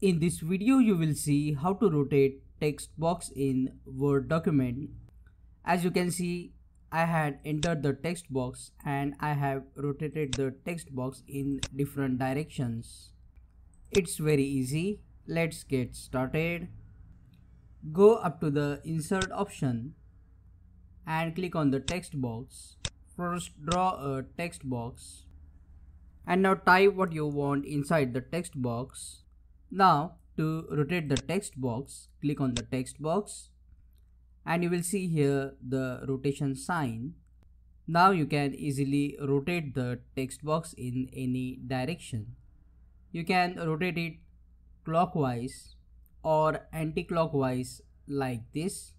In this video you will see how to rotate text box in Word document. As you can see I had entered the text box and I have rotated the text box in different directions. It's very easy. Let's get started. Go up to the insert option and click on the text box. First draw a text box and now type what you want inside the text box now to rotate the text box, click on the text box and you will see here the rotation sign. Now you can easily rotate the text box in any direction. You can rotate it clockwise or anti-clockwise like this.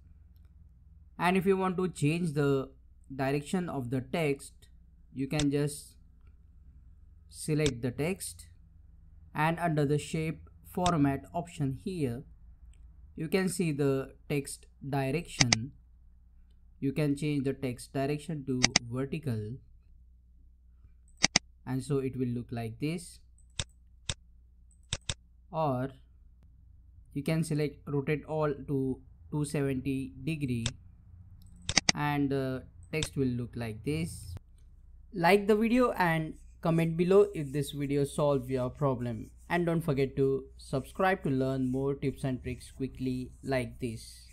And if you want to change the direction of the text, you can just select the text and under the shape format option here you can see the text direction you can change the text direction to vertical and so it will look like this or you can select rotate all to 270 degree and the uh, text will look like this like the video and comment below if this video solved your problem and don't forget to subscribe to learn more tips and tricks quickly like this.